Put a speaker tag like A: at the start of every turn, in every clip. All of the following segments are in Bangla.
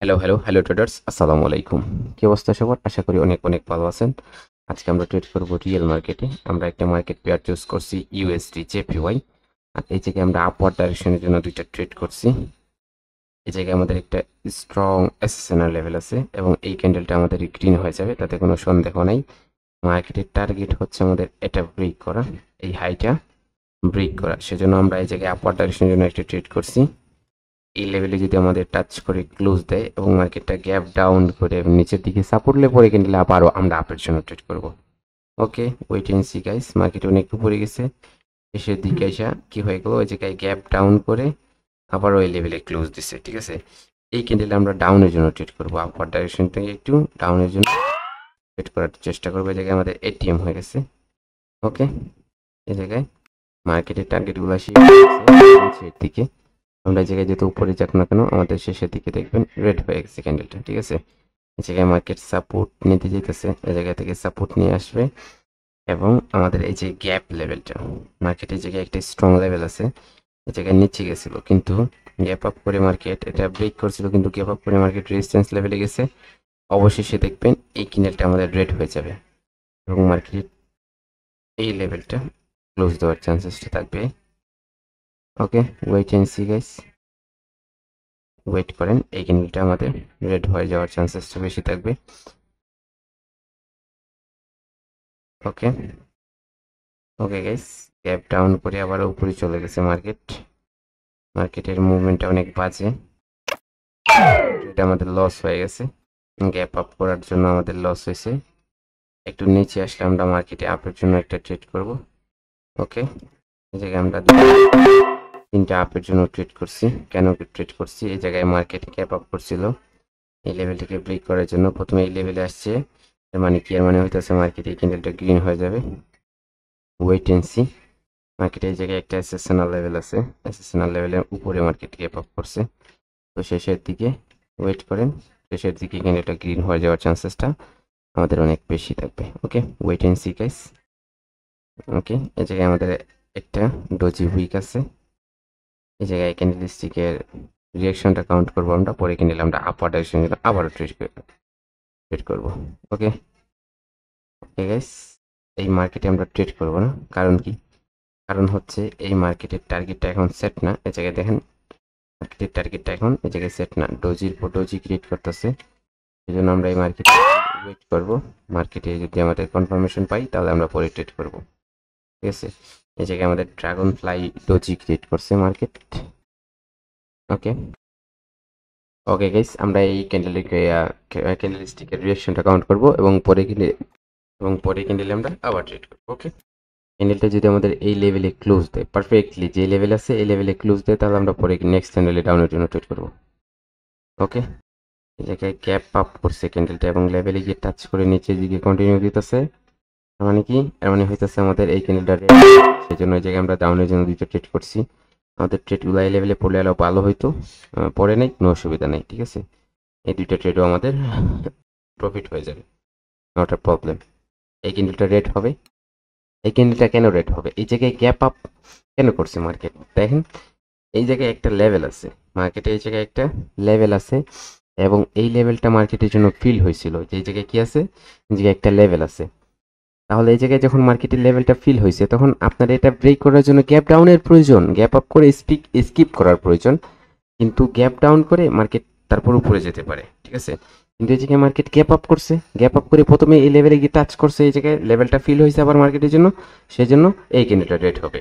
A: হ্যালো হ্যালো হ্যালো ট্রেডার্স আসসালামু আলাইকুম কি অবস্থা সবার আশা করি অনেক অনেক ভালো আছেন আজকে আমরা ট্রেড করব রিয়েল মার্কেটে আমরা একটা মার্কেট পেয়ার চুজ করছি ইউএসডি জেপিওয়াই আর এই জায়গায় আমরা আপওয়ার ডাইরেকশনের জন্য দুইটা ট্রেড করছি এই জায়গায় আমাদের একটা স্ট্রং অ্যাসেসেনার লেভেল আছে এবং এই ক্যান্ডেলটা আমাদের গ্রিন হয়ে যাবে তাতে কোনো সন্দেহ নাই মার্কেটের টার্গেট হচ্ছে আমাদের এটা ব্রেক করা এই হাইটা ব্রেক করা সেজন্য আমরা এই জায়গায় আপওয়ার ডাইরেকশনের জন্য একটা ট্রেড করছি এই লেভেলে যদি আমাদের টাচ করে ক্লোজ দেয় এবং মার্কেটটা গ্যাপ ডাউন করে নিচের দিকে সাপোর্ট লে পরে কিনলে আবারও আমরা আপের জন্য ট্রেড করব okay wait and see guys market অনেক উপরে গেছে শেষের দিকে আসা কি হয়ে গেলো ওই জায়গায় গ্যাপ ডাউন করে আবার ওই লেভেলে ক্লোজ দিছে ঠিক আছে এই ক্যান্ডেলে আমরা ডাউনের জন্য ট্রেড করবো আপার ডাইরেকশন থেকে একটু ডাউনের জন্য ট্রেড করার চেষ্টা করবো এই জায়গায় আমাদের এটিএম হয়ে গেছে ওকে এই জায়গায় মার্কেটের টার্গেটগুলো আসি দিকে আমরা এই জায়গায় যেহেতু উপরে যাক না কেন আমাদের শেষের দিকে দেখবেন রেড হয়ে গেছে ক্যান্ডেলটা ঠিক আছে এই জায়গায় মার্কেট সাপোর্ট নিতে যেতেছে এই জায়গা থেকে সাপোর্ট নিয়ে আসবে এবং আমাদের এই যে গ্যাপ লেভেলটা মার্কেটের জায়গায় একটা স্ট্রং লেভেল আছে এই জায়গায় নিচে গেছিল কিন্তু গ্যাপ আপ করে মার্কেট এটা ব্রেক করছিল কিন্তু গ্যাপ আপ করে মার্কেট রেজিস্ট্যান্স লেভেলে গেছে অবশেষে দেখবেন এই ক্যান্ডেলটা আমাদের রেড হয়ে যাবে এবং মার্কেট এই লেভেলটা ক্লোজ দেওয়ার চান্সেসটা থাকবে okay wait and see guys wait করেন এই ক্যান্ডেলটা আমাদের রেড হয়ে যাওয়ার চান্সেসটা বেশি থাকবে
B: okay okay guys
A: gap down করে আবার উপরে চলে গেছে মার্কেট মার্কেটের মুভমেন্টটা অনেক বাজে এটা আমাদের লস হয়ে গেছে গ্যাপ আপ করার জন্য আমাদের লস হয়েছে একটু নিচে আসলে আমরা মার্কেটে আপের জন্য একটা ট্রেড করব ওকে এই জায়গায় আমরা তিনটা আপের জন্য ট্রেড করছি কেন ট্রেড করছি এই জায়গায় মার্কেট ক্যাপ আপ করছিল এই লেভেলটাকে ব্রেক করার জন্য প্রথমে এই লেভেলে আসছে এর মানে কি এর মানে হইতেছে মার্কেটে ক্যান্ডেলটা গ্রিন হয়ে যাবে ওয়েট এন্ড সি মার্কেটে এই জায়গায় একটা অ্যাসেশনাল লেভেল আছে অ্যাসেশনাল লেভেলের উপরে মার্কেট ক্যাপ আপ করছে তো শেষের দিকে ওয়েট করেন শেষের দিকে ক্যান্ডেলটা গ্রিন হয়ে যাওয়ার চান্সেসটা আমাদের অনেক বেশি থাকবে okay wait and see guys okay এই জায়গায় আমাদের একটা ডোজি উইক আছে এই জায়গায় ক্যান্ডেল স্টিকের রিয়াকশনটা কাউন্ট করবো আমরা পরে নিলাম আমরা আপার ডাইরেকশন গেলে আবারও ট্রেড ট্রেড করবো ওকে ঠিক আছে এই মার্কেটে আমরা ট্রেড করব না কারণ কি কারণ হচ্ছে এই মার্কেটের টার্গেটটা এখন সেট না এই জায়গায় দেখেন মার্কেটের টার্গেটটা এখন এই জায়গায় সেট না ডোজির পর ডোজি ক্রিয়েট করতেছে এই জন্য আমরা এই মার্কেটে ওয়েট করবো মার্কেটে যদি আমাদের কনফার্মেশন পাই তাহলে আমরা পরে ট্রেড করবো ঠিক আছে এই জায়গায় আমাদের ড্রাগন ফ্লাই ডোজি ক্রিয়েট করছে মার্কেট ওকে ওকে গাইস আমরা এই ক্যান্ডেলের ক্যান্ডেল স্টিকের রিয়াকশনটা কাউন্ট করবো এবং পরে কিনে এবং পরে ক্যান্ডেলে আমরা আবার ট্রেড করব ওকে ক্যান্ডেলটা যদি আমাদের এই লেভেলে ক্লোজ দেয় পারফেক্টলি যে লেভেল আছে এই লেভেলে ক্লোজ দেয় তাহলে আমরা পরে নেক্সট ক্যান্ডেলে ডাউনের জন্য ট্রেড করবো ওকে এই জায়গায় ক্যাপ আপ করছে ক্যান্ডেলটা এবং লেভেলে গিয়ে টাচ করে নিচে দিকে কন্টিনিউ দিতেছে মানে কি এর মানে হইতেছে আমাদের এই ক্যান্ডিডেট রেড সেই জন্য এই জায়গায় আমরা ডাউনের জন্য দুইটা ট্রেড করছি আমাদের ট্রেড উলাই লেভেলে পড়লে আরও ভালো হইতো পড়ে নেই কোনো অসুবিধা নেই ঠিক আছে এই দুইটা ট্রেডও আমাদের প্রফিট হয়ে যাবে নট আ প্রবলেম এই ক্যান্ডিডেটটা রেড হবে এই ক্যান্ডিডেটটা কেন রেড হবে এই জায়গায় গ্যাপ আপ কেন করছে মার্কেট দেখেন এই জায়গায় একটা লেভেল আছে মার্কেটে এই জায়গায় একটা লেভেল আছে এবং এই লেভেলটা মার্কেটের জন্য ফিল হয়েছিল যে এই জায়গায় কি আছে যে একটা লেভেল আছে তাহলে এই জায়গায় যখন মার্কেটের লেভেলটা ফিল হয়েছে তখন আপনার এটা ব্রেক করার জন্য গ্যাপ ডাউনের প্রয়োজন গ্যাপ আপ করে স্পিক স্কিপ করার প্রয়োজন কিন্তু গ্যাপ ডাউন করে মার্কেট তারপর উপরে যেতে পারে ঠিক আছে কিন্তু এই জায়গায় মার্কেট গ্যাপ আপ করছে গ্যাপ আপ করে প্রথমে এই লেভেলে গিয়ে টাচ করছে এই জায়গায় লেভেলটা ফিল হয়েছে আবার মার্কেটের জন্য সেই জন্য এই কেন্দ্রটা রেড হবে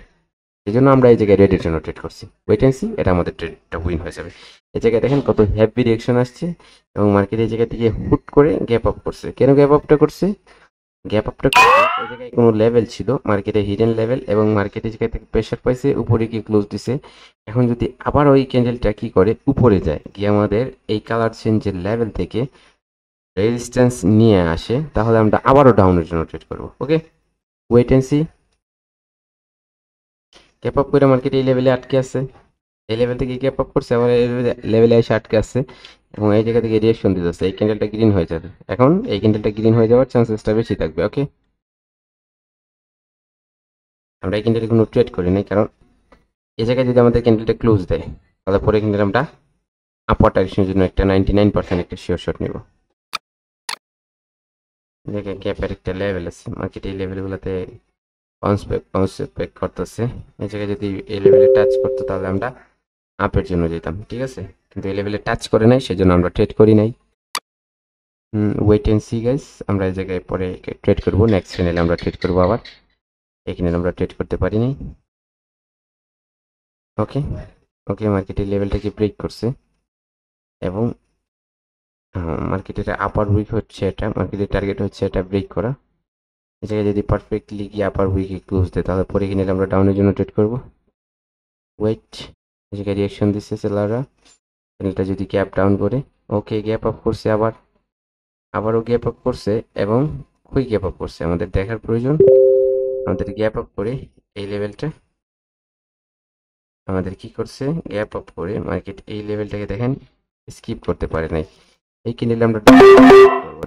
A: সেই জন্য আমরা এই জায়গায় রেডের জন্য ট্রেড করছি ওয়েট অ্যান্ড সি এটা আমাদের ট্রেডটা উইন হয়ে যাবে এই জায়গায় দেখেন কত হ্যাপি রিয়েকশন আসছে এবং মার্কেট এই জায়গা থেকে হুট করে গ্যাপ আপ করছে কেন গ্যাপ আপটা করছে গ্যাপ আপটা এই জায়গায় কোনো লেভেল ছিল মার্কেটে হিডেন লেভেল এবং মার্কেটে জায়গা থেকে প্রেশার পাইছে উপরে গিয়ে ক্লোজ দিছে এখন যদি আবার ওই ক্যান্ডেলটা কি করে উপরে যায় গিয়ে আমাদের এই কালার চেঞ্জের লেভেল থেকে রেজিস্ট্যান্স নিয়ে আসে তাহলে আমরা আবারও ডাউনের জন্য ট্রেড করবো okay wait and see gap up করে মার্কেট এই লেভেলে আটকে আছে এই লেভেল থেকে ক্যাপ আপ করছে আবার লেভেলে এসে আটকে আসছে এবং এই জায়গা থেকে রিয়াকশন দিতেছে এই ক্যান্ডেলটা গ্রিন হয়ে যাবে এখন এই ক্যান্ডেলটা গ্রিন হয়ে যাওয়ার চান্সেসটা বেশি থাকবে ওকে আমরা এই ক্যান্ডেল কোনো ট্রেড করি নাই কারণ এই জায়গায় যদি আমাদের ক্যান্ডেলটা ক্লোজ দেয় তাহলে পরে ক্যান্ডেল আমরা আপার ডাইরেকশনের জন্য একটা নাইনটি নাইন পার্সেন্ট একটা শিওর শট নেব দেখে ক্যাপের একটা লেভেল আছে মার্কেট এই লেভেলগুলোতে পাউন্স পাউন্স ব্যাক করতেছে এই জায়গায় যদি এই লেভেলে টাচ করতো তাহলে আমরা আপের জন্য যেতাম ঠিক আছে কিন্তু এই লেভেলে টাচ করে নাই সেজন্য আমরা ট্রেড করি নাই ওয়েট এন্ড সি গাইস আমরা এই জায়গায় পরে ট্রেড করব নেক্সট চ্যানেলে আমরা ট্রেড করব আবার এখানে আমরা ট্রেড করতে পারি নাই ওকে ওকে মার্কেটের লেভেলটাকে ব্রেক করছে এবং মার্কেটের আপার উইক হচ্ছে এটা মার্কেটের টার্গেট হচ্ছে এটা ব্রেক করা এ জায়গায় যদি পারফেক্টলি গিয়ে আপার উইকে ক্লোজ দেয় তাহলে পরে কিনে আমরা ডাউনের জন্য ট্রেড করব ওয়েট এসে রিয়াকশন দিচ্ছে সেলাররা চ্যানেলটা যদি গ্যাপ ডাউন করে ওকে গ্যাপ আপ করছে আবার আবারও গ্যাপ আপ করছে এবং খুবই গ্যাপ আপ করছে আমাদের দেখার প্রয়োজন আমাদের গ্যাপ আপ করে এই লেভেলটা আমাদের কি করছে গ্যাপ আপ করে মার্কেট এই লেভেলটাকে দেখেন স্কিপ করতে পারে নাই এই নিলে আমরা করবো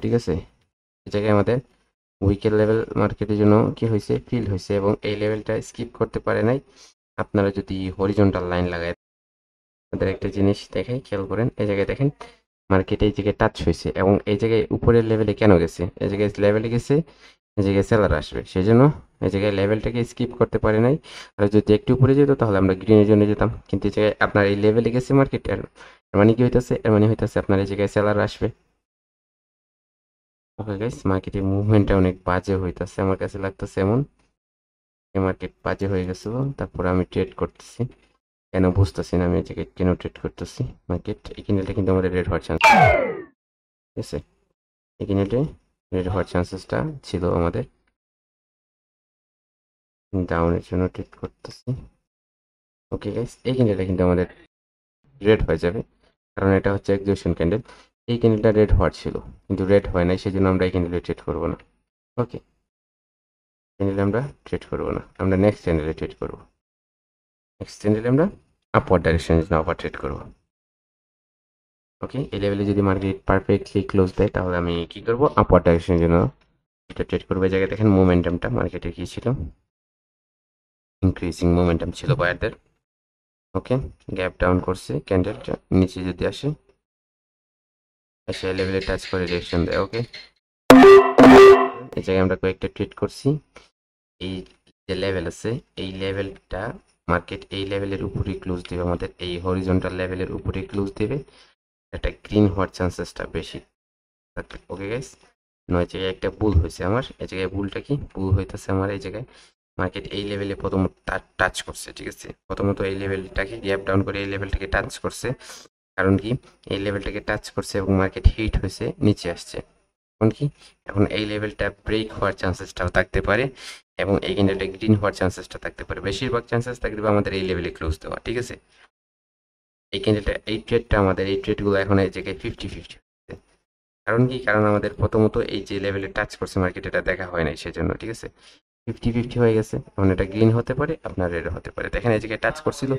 A: ঠিক আছে এটাকে জায়গায় আমাদের উইকের লেভেল মার্কেটের জন্য কি হয়েছে ফিল হয়েছে এবং এই লেভেলটা স্কিপ করতে পারে নাই আপনারা যদি হরিজন্টাল লাইন লাগায় আপনাদের একটা জিনিস দেখে খেয়াল করেন এই জায়গায় দেখেন মার্কেট এই জায়গায় টাচ হয়েছে এবং এই জায়গায় উপরের লেভেলে কেন গেছে এই জায়গায় লেভেলে গেছে এই জায়গায় সেলার আসবে সেই জন্য এই জায়গায় লেভেলটাকে স্কিপ করতে পারে নাই আর যদি একটু উপরে যেত তাহলে আমরা গ্রিনের জন্য যেতাম কিন্তু এই জায়গায় আপনার এই লেভেলে গেছে মার্কেট এর মানে কি হইতেছে এর মানে হইতেছে আপনার এই জায়গায় সেলার আসবে ওকে গাইস মার্কেটের মুভমেন্টটা অনেক বাজে হইতেছে আমার কাছে লাগতেছে এমন মার্কেট বাজে হয়ে গেছিল তারপর আমি ট্রেড করতেছি কেন বুঝতেছি না আমি এটাকে কেন ট্রেড করতেছি মার্কেট এই কিনেলটা কিন্তু আমাদের রেড হওয়ার চান্স ঠিক আছে এই কিনেলটা রেড
B: হওয়ার চান্সেসটা ছিল আমাদের ডাউনের জন্য ট্রেড করতেছি
A: ওকে গাইস এই ক্যান্ডেলটা কিন্তু আমাদের রেড হয়ে যাবে কারণ এটা হচ্ছে এক্সিবিশন ক্যান্ডেল এই ক্যান্ডেলটা রেড হওয়ার ছিল কিন্তু রেড হয় নাই সেই জন্য আমরা এই ক্যান্ডেলে ট্রেড করবো না ওকে চ্যানেলে আমরা ট্রেড করব না আমরা নেক্সট চ্যানেলে ট্রেড করব নেক্সট চ্যানেলে আমরা আপওয়ার্ড ডাইরেকশন আবার ট্রেড করব ওকে এই লেভেলে যদি মার্কেট পারফেক্টলি ক্লোজ দেয় তাহলে আমি কি করব আপওয়ার্ড ডাইরেকশনের জন্য এটা ট্রেড করবো এই জায়গায় দেখেন মোমেন্টামটা মার্কেটে কী ছিল ইনক্রিজিং মোমেন্টাম ছিল বায়ারদের ওকে গ্যাপ ডাউন করছে ক্যান্ডেলটা নিচে যদি আসে এসে লেভেলে টাচ করে রিয়েকশন দেয় ওকে এই জায়গায় আমরা কয়েকটা ট্রেড করছি এই যে লেভেল আছে এই লেভেলটা মার্কেট এই লেভেলের উপরে ক্লোজ দেবে আমাদের এই হরিজন্টাল লেভেলের উপরে ক্লোজ দেবে একটা গ্রিন হওয়ার চান্সেসটা বেশি ওকে গাইস নয় জায়গায় একটা ভুল হয়েছে আমার এই জায়গায় ভুলটা কি ভুল হইতেছে আমার এই জায়গায় মার্কেট এই লেভেলে প্রথম টাচ করছে ঠিক আছে প্রথমত এই লেভেলটাকে গ্যাপ ডাউন করে এই লেভেলটাকে টাচ করছে কারণ কি এই লেভেলটাকে টাচ করছে এবং মার্কেট হিট হয়েছে নিচে আসছে এমনকি এখন এই লেভেলটা ব্রেক হওয়ার চান্সেসটাও থাকতে পারে এবং এই ক্যান্ডেলটা গ্রিন হওয়ার চান্সেসটা থাকতে পারে বেশিরভাগ চান্সেস থাকবে আমাদের এই লেভেলে ক্লোজ দেওয়া ঠিক আছে এই ক্যান্ডেলটা এই ট্রেডটা আমাদের এই ট্রেডগুলো এখন এই জায়গায় ফিফটি ফিফটি কারণ কি কারণ আমাদের প্রথমত এই যে লেভেলে টাচ করছে মার্কেট এটা দেখা হয় নাই সেজন্য ঠিক আছে ফিফটি ফিফটি হয়ে গেছে এখন এটা গ্রিন হতে পারে আপনার রেড হতে পারে দেখেন এই জায়গায় টাচ করছিল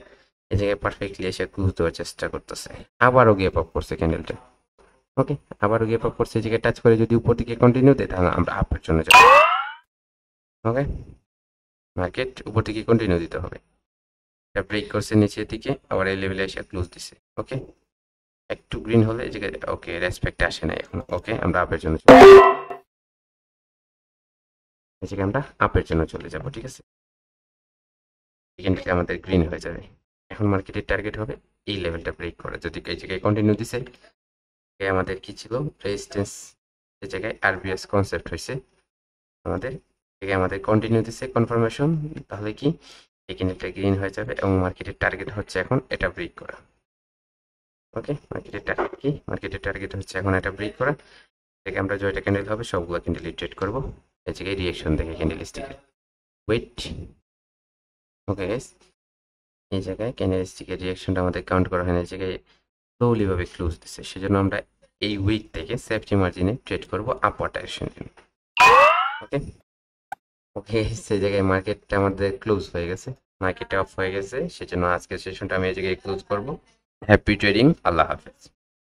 A: এই জায়গায় পারফেক্টলি এসে ক্লোজ দেওয়ার চেষ্টা করতেছে আবারও গেপ আপ করছে ক্যান্ডেলটা ওকে আবার গিয়ে পর সেই জায়গায় টাচ করে যদি উপর দিকে কন্টিনিউ দেয় তাহলে আমরা আপের জন্য যাব ওকে মার্কেট উপর দিকে কন্টিনিউ দিতে হবে এটা ব্রেক করছে নিচের দিকে আবার এই লেভেলে এসে ক্লোজ দিছে ওকে একটু গ্রিন হলে এই জায়গায় ওকে রেসপেক্ট আসে না এখন ওকে আমরা আপের জন্য
B: এই জায়গায় আমরা আপের জন্য চলে যাব ঠিক আছে
A: থেকে আমাদের গ্রিন হয়ে যাবে এখন মার্কেটের টার্গেট হবে এই লেভেলটা ব্রেক করে যদি এই জায়গায় কন্টিনিউ দিছে আমাদের কি ছিল রেজিস্টেন্স এই জায়গায় আরবিএস কনসেপ্ট হয়েছে আমাদের এগে আমাদের কন্টিনিউ দিচ্ছে কনফার্মেশন তাহলে কি এখানে এটা গ্রিন হয়ে যাবে এবং মার্কেটের টার্গেট হচ্ছে এখন এটা ব্রেক করা ওকে মার্কেটের টার্গেট কি মার্কেটের টার্গেট হচ্ছে এখন এটা ব্রেক করা এটাকে আমরা জয়টা ক্যান্ডেল হবে সবগুলো ক্যান্ডেল ইট্রেট করবো এই জায়গায় রিয়েকশন দেখে ক্যান্ডেল স্টিকের ওয়েট ওকে গেস এই জায়গায় ক্যান্ডেল স্টিকের রিয়েকশনটা আমাদের কাউন্ট করা হয় না এই জায়গায় স্লোলিভাবে ক্লোজ দিচ্ছে সেজন্য আমরা এই উইক থেকে সেফটি মার্জিনে ট্রেড করব আপার ডাইরেকশনে ওকে ওকে সেই জায়গায় মার্কেটটা আমাদের ক্লোজ হয়ে গেছে মার্কেটটা অফ হয়ে গেছে সেজন্য আজকের সেশনটা আমি এই জায়গায় ক্লোজ করব হ্যাপি ট্রেডিং আল্লাহ
B: হাফেজ